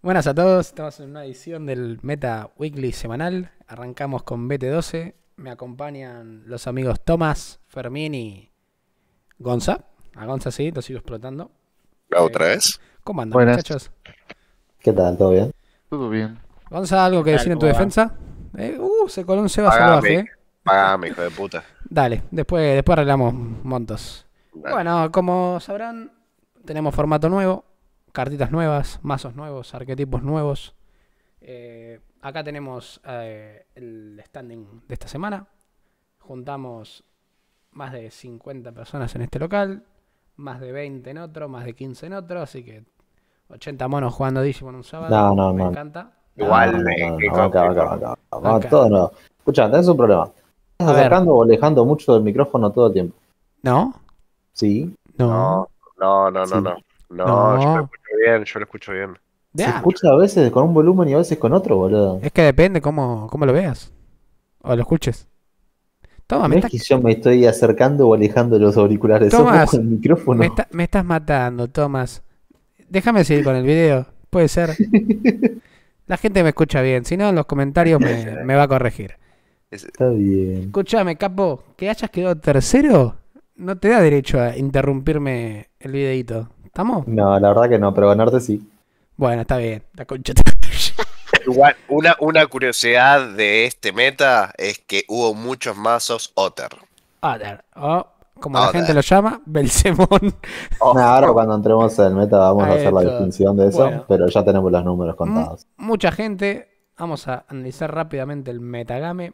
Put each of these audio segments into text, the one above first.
Buenas a todos, estamos en una edición del Meta Weekly semanal. Arrancamos con BT12. Me acompañan los amigos Tomás, Fermín y Gonza. A Gonza sí, te sigo explotando. ¿La otra eh, vez? ¿Cómo andan, muchachos? ¿Qué tal? ¿Todo bien? Todo bien. Gonza, ¿algo que decir en tu defensa? Ah. Eh, uh, se coló un Seba eh. Pagame, hijo de puta. Dale, después, después arreglamos montos. Bueno, como sabrán, tenemos formato nuevo cartitas nuevas, mazos nuevos, arquetipos nuevos. Eh, acá tenemos eh, el standing de esta semana. Juntamos más de 50 personas en este local, más de 20 en otro, más de 15 en otro, así que 80 monos jugando Digimon un sábado. No, no, me encanta. Igual, todo no. Escucha, tenés un problema. Estás acercando o alejando mucho del micrófono todo el tiempo. ¿No? Sí. No. No, no, no, no. No, yo lo escucho bien, yo lo escucho bien. Se escucha a veces con un volumen y a veces con otro, boludo. Es que depende cómo, lo veas. O lo escuches. Toma, me es que yo me estoy acercando o alejando los auriculares. Tomás, micrófono. Me, estás matando, Tomás. Déjame seguir con el video. Puede ser. La gente me escucha bien, si no en los comentarios me, va a corregir. Está bien. Escúchame, capo, que hayas quedado tercero no te da derecho a interrumpirme el videito. No, la verdad que no, pero ganarte sí. Bueno, está bien. La concha. Igual, una, una curiosidad de este meta es que hubo muchos mazos Otter. Otter. O, como la gente lo llama, Belcemón. Oh. ahora cuando entremos en el meta vamos a, hacer la distinción de eso, pero ya tenemos los números contados. mucha gente. Vamos a analizar rápidamente el metagame.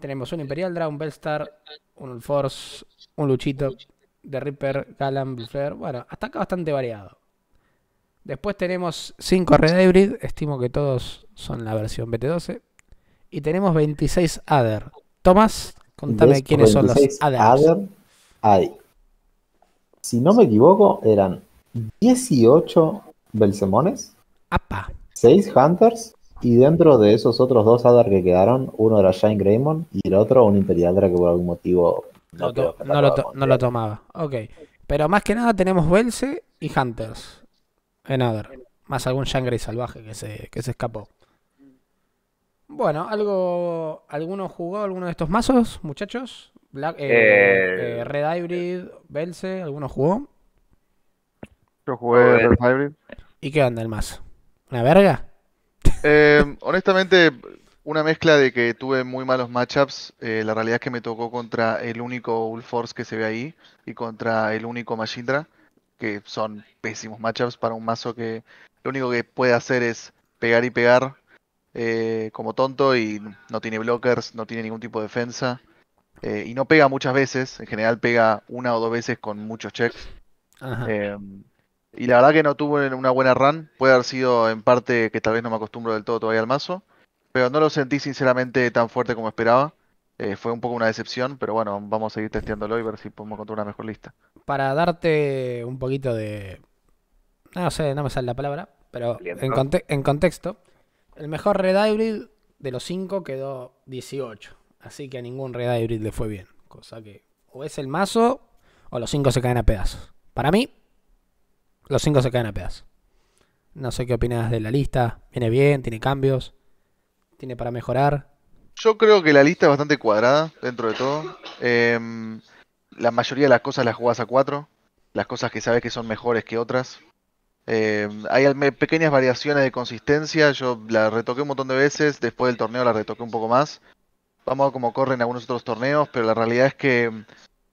Tenemos un Imperial Dragon, un Bellstar, un Force, un Luchito, de Reaper, Galan, Bluffer... Bueno, hasta acá bastante variado. Después tenemos 5 Red Hybrid, estimo que todos son la versión BT12. Y tenemos 26 Adder. Tomás, contame quiénes son los Adders. hay. Si no me equivoco, eran 18 Belsemones, Apa. 6 Hunters, y dentro de esos otros dos Adder que quedaron, uno era Shine Greymon y el otro un Imperial que por algún motivo no, lo, no lo, tomaba. Ok. Pero más que nada tenemos Belze y Hunters. En Adder. Más algún Shangri salvaje que se, que se escapó. Bueno, algo, ¿alguno jugó alguno de estos mazos, muchachos? Eh, eh, eh, Red Hybrid, Belze, ¿alguno jugó? Yo jugué Red Hybrid. ¿Y qué onda el mazo? ¿Una verga? honestamente, una mezcla de que tuve muy malos matchups. Eh, la realidad es que me tocó contra el único Ulforce que se ve ahí y contra el único machindra que son pésimos matchups para un mazo que lo único que puede hacer es pegar y pegar eh, como tonto y no tiene blockers, no tiene ningún tipo de defensa. Eh, y no pega muchas veces, en general pega una o dos veces con muchos checks. y la verdad que no tuve una buena run. Puede haber sido en parte que tal vez no me acostumbro del todo todavía al mazo pero no lo sentí sinceramente tan fuerte como esperaba. Eh, fue un poco una decepción, pero bueno, vamos a seguir testeándolo y ver si podemos encontrar una mejor lista. Para darte un poquito de... No sé, no me sale la palabra, pero en, contexto, el mejor Red Hybrid de los 5 quedó 18. Así que a ningún Red Hybrid le fue bien. Cosa que o es el mazo o los 5 se caen a pedazos. Para mí, los 5 se caen a pedazos. No sé qué opinas de la lista. ¿Viene bien? ¿Tiene cambios? tiene para mejorar? Yo creo que la lista es bastante cuadrada dentro de todo. Em, la mayoría de las cosas las jugás a 4. Las cosas que sabes que son mejores que otras. Em, hay pequeñas variaciones de consistencia. Yo la retoqué un montón de veces. Después del torneo la retoqué un poco más. Vamos a cómo corren algunos otros torneos. Pero la realidad es que em,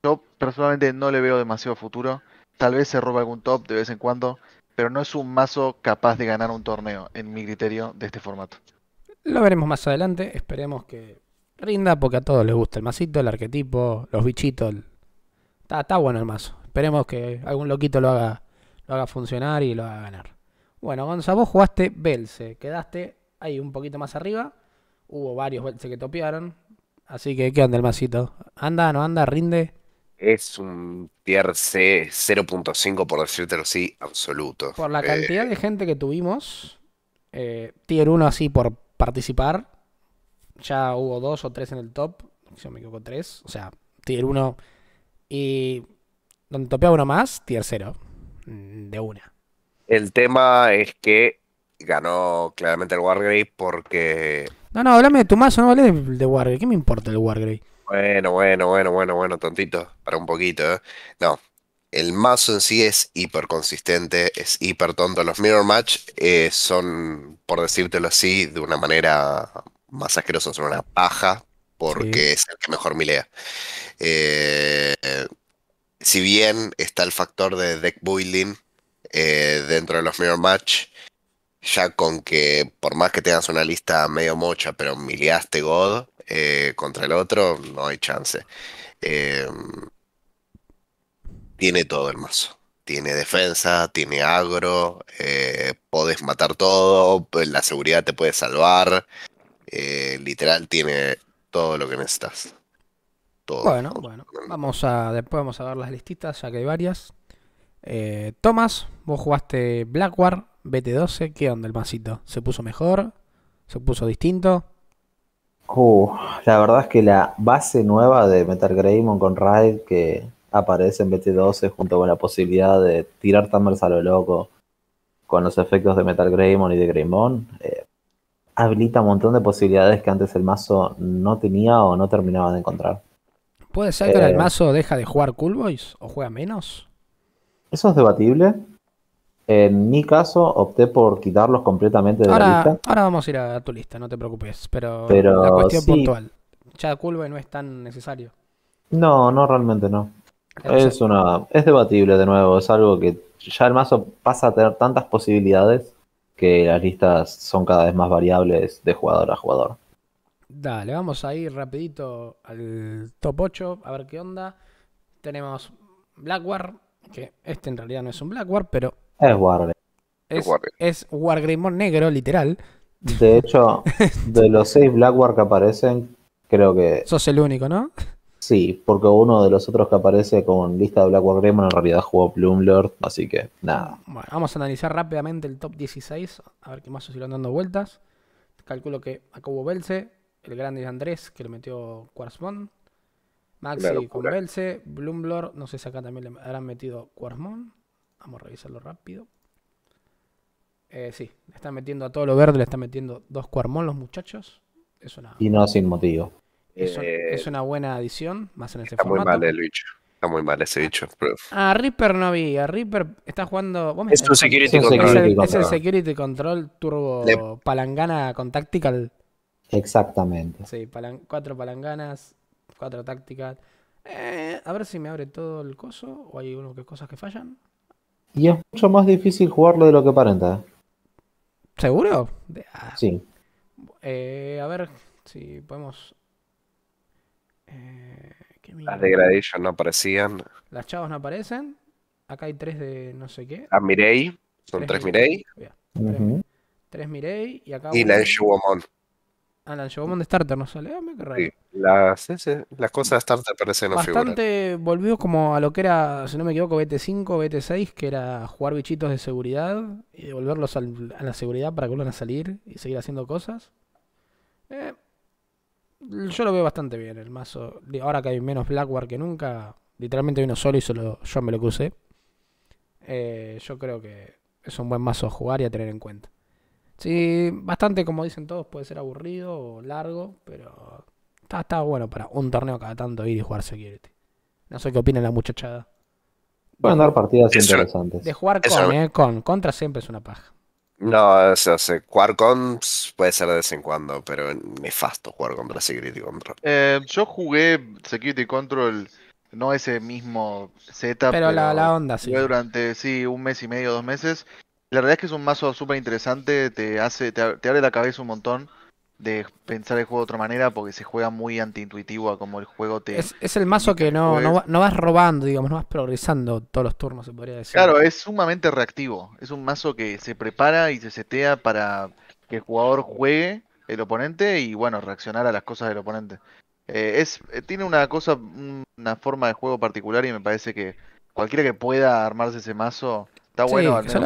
yo personalmente no le veo demasiado futuro. Tal vez se roba algún top de vez en cuando. Pero no es un mazo capaz de ganar un torneo, en mi criterio, de este formato. Lo veremos más adelante. Esperemos que rinda porque a todos les gusta el masito, el arquetipo, los bichitos. Está, bueno el mazo. Esperemos que algún loquito lo haga, lo haga funcionar y lo haga ganar. Bueno, Gonzalo, vos jugaste Belce. Quedaste ahí un poquito más arriba. Hubo varios Belce que topearon. Así que, ¿qué onda el masito? ¿Anda, no anda? ¿Rinde? Es un tier C 0.5, por lo así, absoluto. Por la eh, cantidad de gente que tuvimos, eh, tier 1 así por participar. Ya hubo dos o tres en el top, si no me equivoco, tres. O sea, tier uno y donde topea uno más, tier 0. Mm, de una. El tema es que ganó claramente el Wargrave porque. No, no, hablame de tu mazo, no hablé de, War Wargrave. ¿Qué me importa el Wargrave? Bueno, bueno, bueno, bueno, bueno, tontito. Para un poquito, ¿eh? No, el mazo en sí es hiper consistente, es hiper tonto. Los mirror match eh, son, por decírtelo así, de una manera más asquerosa, son una paja, porque es el que mejor milea. Eh, si bien está el factor de deck building eh, dentro de los mirror match, ya con que por más que tengas una lista medio mocha, pero mileaste God contra el otro, no hay chance. Eh, tiene todo el mazo. Tiene defensa, tiene agro, eh, podés matar todo, pues, la seguridad te puede salvar. Eh, literal, tiene todo lo que necesitas. Todo. Bueno, bueno. Vamos a, después vamos a ver las listitas, ya que hay varias. Eh, Tomás, vos jugaste Blackguard BT12. ¿Qué onda el masito? ¿Se puso mejor? ¿Se puso distinto? Uh, la verdad es que la base nueva de Metal Greymon con Raid que aparece en BT12 junto con la posibilidad de tirar Thunders a lo loco con los efectos de Metal Greymon y de Greymon, eh, habilita un montón de posibilidades que antes el mazo no tenía o no terminaba de encontrar. ¿Puede ser que el eh. mazo deja de jugar coolboys o juega menos? Eso es debatible. En mi caso, opté por quitarlos completamente de la lista. Ahora vamos a ir a tu lista, no te preocupes. Pero, la cuestión puntual. Ya no es tan necesario. No, no, realmente no. Es una. es debatible de nuevo, es algo que ya el mazo pasa a tener tantas posibilidades que las listas son cada vez más variables de jugador a jugador. Dale, vamos a ir rapidito al top 8, a ver qué onda. Tenemos Black War, que este en realidad no es un Black War, pero... Es Wargreymon. Es, es negro, literal. De hecho, de los seis Black War que aparecen, creo que... Sos el único, ¿no? Sí, porque uno de los otros que aparece con lista de Blackwater en realidad jugó Bloomlord, así que nada. Bueno, vamos a analizar rápidamente el top 16, a ver qué más se irán dando vueltas. Calculo que acabó Belce, el grande Andrés, que le metió Quarzmon, Maxi con Belce, Bloomlord, no sé si acá también le habrán metido Quarzmon. Vamos a revisarlo rápido. Eh, sí, le están metiendo a todo lo verde, le están metiendo dos Quarmon los muchachos. Y no sin motivo. Eh, ¿Es, una buena adición, más en ese formato. Está muy mal el bicho. Está muy mal ese bicho. Ah, Reaper no vi. A Reaper está jugando. es un security control. es el, security control turbo palangana con tactical. Exactamente. Sí, cuatro palanganas, cuatro tactical. Eh, a ver si me abre todo el coso o hay uno que cosas que fallan. Y es mucho más difícil jugarlo de lo que aparenta. ¿eh? ¿Seguro? Sí. a ver si podemos eh, las de Gradation no aparecían. Las chavos no aparecen. Acá hay tres de no sé qué. A ah, Mirei. Son tres, Mirei. Tres Mirei. Y acá. Y la Woman. Ah, la Woman de Starter no sale. las, las cosas de Starter parecen no Bastante figuran. volvió como a lo que era, si no me equivoco, BT5, BT6, que era jugar bichitos de seguridad y devolverlos a la seguridad para que vuelvan a salir y seguir haciendo cosas. Eh, yo lo veo bastante bien el mazo. Ahora que hay menos war que nunca, literalmente vino solo y solo yo me lo crucé. Eh, yo creo que es un buen mazo a jugar y a tener en cuenta. Sí, bastante, como dicen todos, puede ser aburrido o largo, pero está, bueno para un torneo cada tanto ir y jugar Security. No sé qué opina la muchachada. Van dar partidas interesantes. De jugar con, eh, con, contra siempre es una paja. No, o sea, Quarkons puede ser de vez en cuando, pero nefasto jugar contra Security Control. Eh, yo jugué Security Control, no ese mismo setup. Pero, la, onda, sí. Jugué durante, sí, un mes y medio, dos meses. La verdad es que es un mazo súper interesante, te hace, te abre la cabeza un montón de pensar el juego de otra manera porque se juega muy antiintuitivo a como el juego te... Es, el mazo que no, no, vas robando, digamos, no vas progresando todos los turnos, se podría decir. Claro, es sumamente reactivo. Es un mazo que se prepara y se setea para que el jugador juegue el oponente y, bueno, reaccionar a las cosas del oponente. Eh, es, eh, tiene una cosa, una forma de juego particular y me parece que cualquiera que pueda armarse ese mazo sí,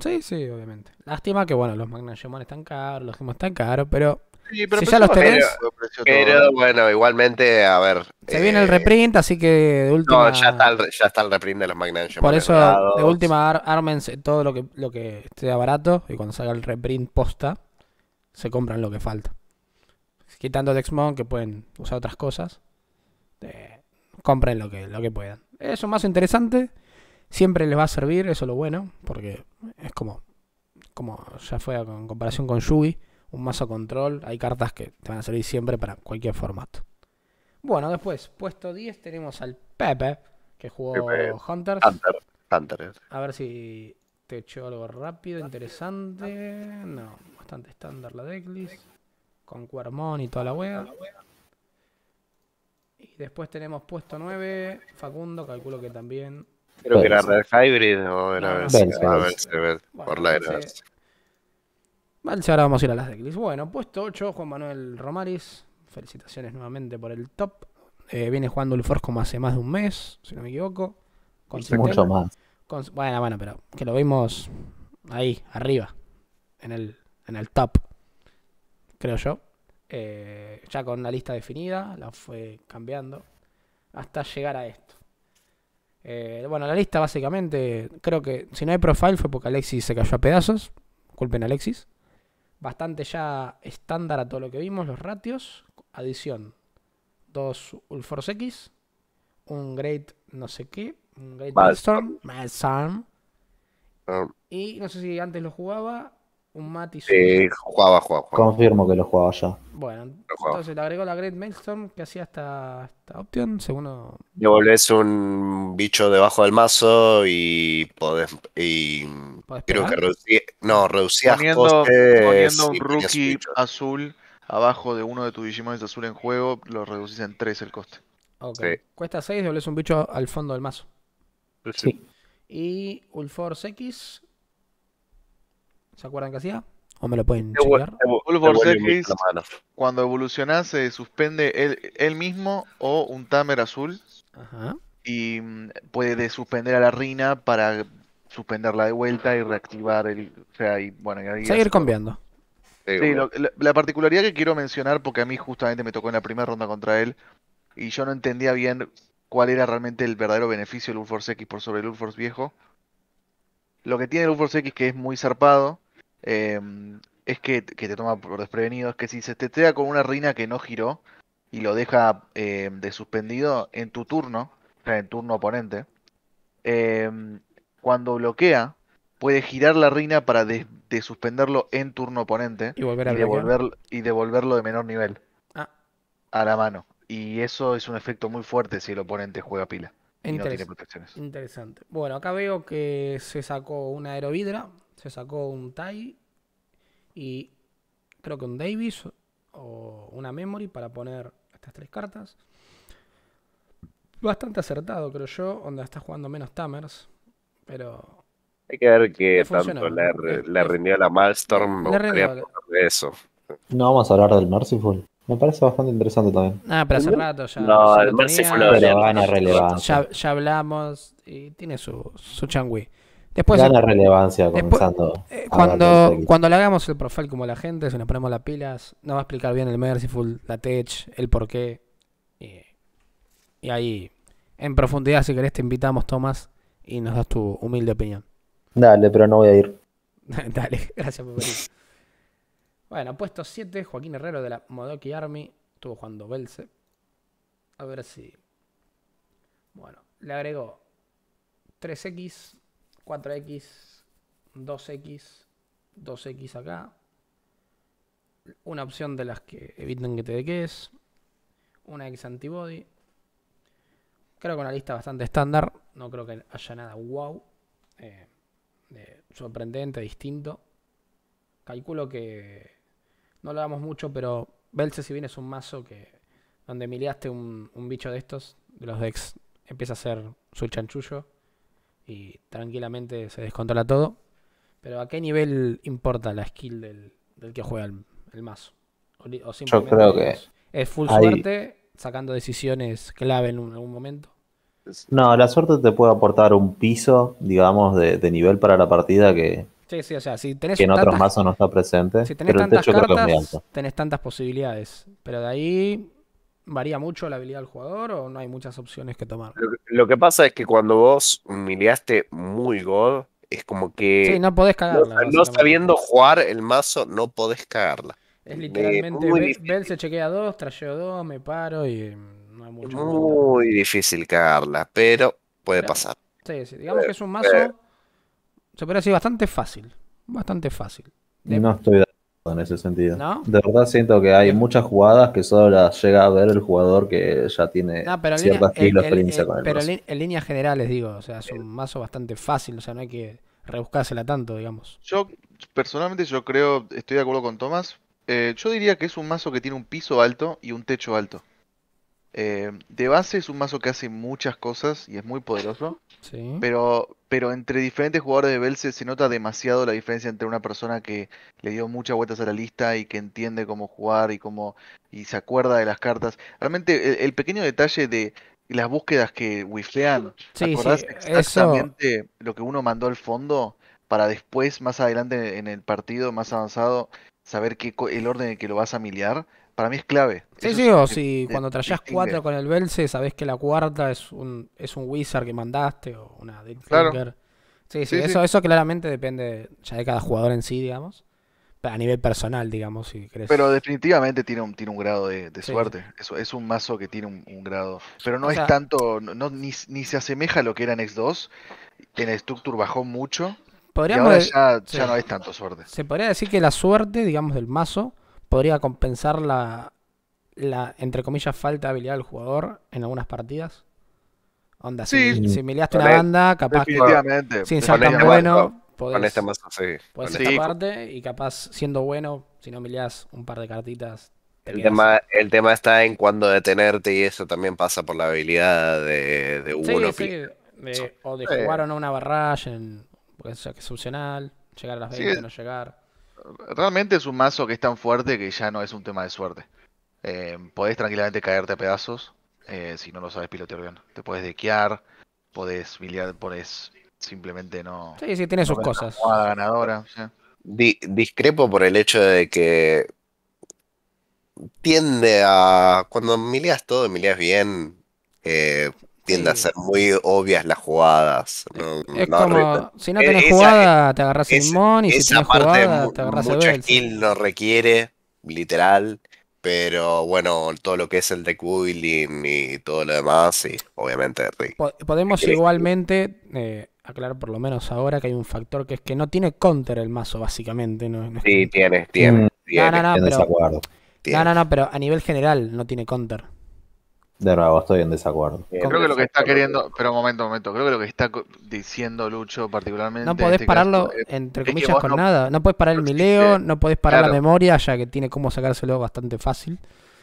Sí, sí, obviamente. Lástima que, bueno, los Magnum están caros, los Gemos están caros, pero Sí, si pues ya los tenés. Pero, bueno, igualmente, a ver. Se viene el eh, reprint, así que de última. No, ya está el, reprint de los Magnange. Por eso, de última, armense todo lo que, lo que esté barato. Y cuando salga el reprint posta, se compran lo que falta. Quitando Dexmon, que pueden usar otras cosas. Eh, compren lo que, lo que puedan. Eso más interesante. Siempre les va a servir, eso es lo bueno, porque es como, como ya fue en comparación con Yugi, un mazo control, hay cartas que te van a servir siempre para cualquier formato. Bueno, después, puesto 10 tenemos al Pepe, que jugó Hunters. Hunter, eh. A ver si te echó algo rápido, interesante. No, bastante estándar la decklist. Con Cuermón y toda la wea. Y después tenemos puesto 9, Facundo, calculo que también Creo que era Red Hybrid o era por la era. Vale, ahora vamos a ir a las de Chris. Bueno, puesto 8, Juan Manuel Romaris. Felicitaciones nuevamente por el top. Eh, viene jugando el Force como hace más de un mes, si no me equivoco. Con mucho más. bueno, bueno, pero que lo vimos ahí, arriba, en el, en el top, creo yo. Eh, ya con la lista definida, la fue cambiando hasta llegar a esto. Eh, bueno, la lista básicamente, creo que si no hay profile fue porque Alexis se cayó a pedazos. Culpen a Alexis. Bastante ya estándar a todo lo que vimos, los ratios. Adición, dos Ulforce X, un Great no sé qué, un Great Storm, Storm. Ah. Y no sé si antes lo jugaba, un matiz eh, jugaba, jugaba, jugaba, Confirmo que lo jugaba ya. Bueno, entonces le agregó la Great Maelstrom que hacía esta, esta opción. Segundo. Le un bicho debajo del mazo y podés. Y creo que No, reducías poniendo, costes, poniendo un rookie azul abajo de uno de tus Digimones azul en juego, lo reducís en 3 el coste. Ok. Cuesta 6, devolvés un bicho al fondo del mazo. sí. Y Ulforce X ¿Se acuerdan que hacía? ¿O me lo pueden checar? cuando evoluciona se suspende él, mismo o un Tamer azul. Ajá. Y mm, puede suspender a la Rina para suspenderla de vuelta y reactivar el. O sea, y, bueno, Seguir cambiando. Sí, la, particularidad que quiero mencionar, porque a mí justamente me tocó en la primera ronda contra él, y yo no entendía bien cuál era realmente el verdadero beneficio del Ulforce X por sobre el Ulforce viejo. Lo que tiene el Ulforce X que es muy zarpado, Em, es que, te toma por desprevenido, es que si se tetea con una reina que no giró y lo deja em, de suspendido en tu turno, en turno oponente, em, cuando bloquea, puede girar la reina para de, suspenderlo en turno oponente y, volver a y devolverlo de menor nivel ah. a la mano. Y eso es un efecto muy fuerte si el oponente juega pila. tiene protecciones. Interesante. Bueno, acá veo que se sacó una aerovidra, se sacó un Tai y creo que un Davis o una Memory para poner estas tres cartas. Bastante acertado, creo yo, donde está jugando menos Tamers, pero... Hay que ver qué tanto le, rindió la Malstorm, de eso. No vamos a hablar del Merciful. Me parece bastante interesante también. Ah, pero hace rato ya. No, Ya, hablamos y tiene su, su changui. Después, relevancia eh, cuando, cuando le hagamos el profile como la gente, si nos ponemos las pilas, nos va a explicar bien el Merciful, la Tech, el porqué. Y, y ahí, en profundidad, si querés, te invitamos, Tomás, y nos das tu humilde opinión. Dale, pero no voy a ir. Dale, gracias por venir. bueno, puesto 7, Joaquín Herrero de la Modoki Army. Estuvo jugando Belce. A ver si. Bueno, le agregó 3X 4X, 2X, 2X acá. Una opción de las que eviten que te deques. Una X antibody. Creo que una lista bastante estándar. No creo que haya nada wow. Eh, sorprendente, distinto. Calculo que no lo damos mucho, pero Belce si bien es un mazo que donde miliaste un, un bicho de estos, de los decks, empieza a ser su chanchullo y tranquilamente se descontrola todo. Pero ¿a qué nivel importa la skill del, que juega el, mazo? O, Yo creo que es, full suerte sacando decisiones clave en, algún momento. No, la suerte te puede aportar un piso, digamos, de, nivel para la partida que, sí, sí, o sea, si tenés que en otros mazos no está presente. Si tenés pero tantas tenés tantas posibilidades. Pero de ahí varía mucho la habilidad del jugador o no hay muchas opciones que tomar? Lo, que pasa es que cuando vos humillaste muy God, es como que. Sí, no podés cagarla. No, sabiendo jugar el mazo, no podés cagarla. Es eh, literalmente. Bell, se chequea dos, trayeo dos, me paro y. No hay mucho muy difícil cagarla, pero puede pasar. Sí, sí. Digamos que es un mazo. Eh, eh. Se puede decir bastante fácil. Bastante fácil. No estoy en ese sentido. De verdad siento que hay muchas jugadas que solo las llega a ver el jugador que ya tiene ciertas pero Pero en líneas generales, digo, o sea, es un mazo bastante fácil, o sea, no hay que rebuscársela tanto, digamos. Yo, personalmente, yo creo, estoy de acuerdo con Tomás. Eh, yo diría que es un mazo que tiene un piso alto y un techo alto. Eh, de base es un mazo que hace muchas cosas y es muy poderoso. Pero, pero entre diferentes jugadores de Belce se nota demasiado la diferencia entre una persona que le dio muchas vueltas a la lista y que entiende cómo jugar y cómo y se acuerda de las cartas. Realmente e, el, pequeño detalle de las búsquedas que whifflean, exactamente lo que uno mandó al fondo para después, más adelante en el partido, más avanzado, saber qué, el orden en que lo vas a miliar? Para mí es clave. Sí, sí, o si cuando traías cuatro con el Belce, sabés que la cuarta es un, es un Wizard que mandaste o una Dead Sí, sí, eso, eso claramente depende ya de cada jugador en sí, digamos. A nivel personal, digamos, si crees Pero definitivamente tiene un, tiene un grado de, suerte. Es, es, un mazo que tiene un, grado. Pero no es tanto, ni, se asemeja a lo que era en X2. En Structure bajó mucho. ahora ya, ya no es tanto suerte. Se podría decir que la suerte, digamos, del mazo podría compensar la, la, entre comillas, falta de habilidad del jugador en algunas partidas. Onda, si, si una e, banda, capaz sin ser e tan bueno, podés, más, e y capaz siendo bueno, si no mileás un par de cartitas. el tema, el tema está en cuándo detenerte y eso también pasa por la habilidad de, uno. Sí, o de jugar o no una barrage, en, porque es opcional, llegar a las 20 no llegar realmente es un mazo que es tan fuerte que ya no es un tema de suerte. Eh, podés tranquilamente caerte a pedazos eh, si no lo sabes pilotear bien. Te podés dequear, podés por podés simplemente no. Sí, sí, tiene sus cosas. ganadora. discrepo por el hecho de que tiende a. Cuando mileas todo, mileas bien. Eh, tiende a ser muy obvias las jugadas. No, es como, si no tenés e-, jugada, e-, te agarras el Mon y si tenés jugada, te agarras el skill no requiere, literal. Pero bueno, todo lo que es el de Cooling y todo lo demás, sí, obviamente. Podemos igualmente eh, aclarar, por lo menos ahora, que hay un factor que es que no tiene counter el mazo, básicamente. No, sí, tiene, mm. tiene. no, no, no, pero a nivel general no tiene counter. De nuevo, estoy en desacuerdo. Eh, creo que lo que está queriendo, pero un momento, momento, creo que lo que está diciendo Lucho particularmente... No podés este pararlo, entre comillas, con nada. No podés parar el mileo, no podés parar la memoria, ya que tiene cómo sacárselo bastante fácil.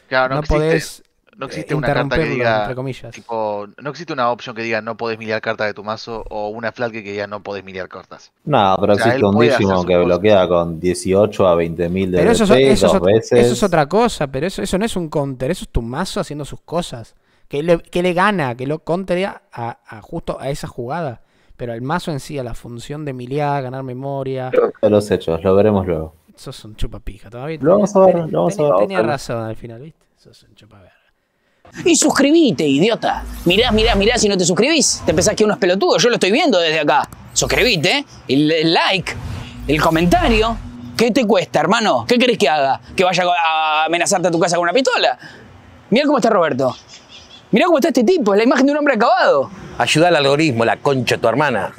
Claro, no, no podés no eh, existe una carta que diga, no existe una opción que diga no podés mirar cartas de tu mazo o una flat que diga no podés mirar cartas. No, pero existe un décimo que bloquea con 18 a 20 mil de eso, es otra cosa, pero eso, no es un counter, eso es tu mazo haciendo sus cosas. Que le, gana, que lo countería a, justo a esa jugada. Pero el mazo en sí, a la función de miliar, ganar memoria. Los hechos, lo veremos luego. Sos un chupapija, todavía. Lo vamos a ver, lo vamos Tenía razón al final, ¿viste? Sos un chupapija. Y suscribite, idiota. Mirá, mirá, mirá si no te suscribís. Te pensás que uno es pelotudo. Yo lo estoy viendo desde acá. Suscribite, ¿eh? el, like, el comentario. ¿Qué te cuesta, hermano? ¿Qué querés que haga? ¿Que vaya a amenazarte a tu casa con una pistola? Mirá cómo está Roberto. Mirá cómo está este tipo. Es la imagen de un hombre acabado. Ayuda al algoritmo, la concha, tu hermana.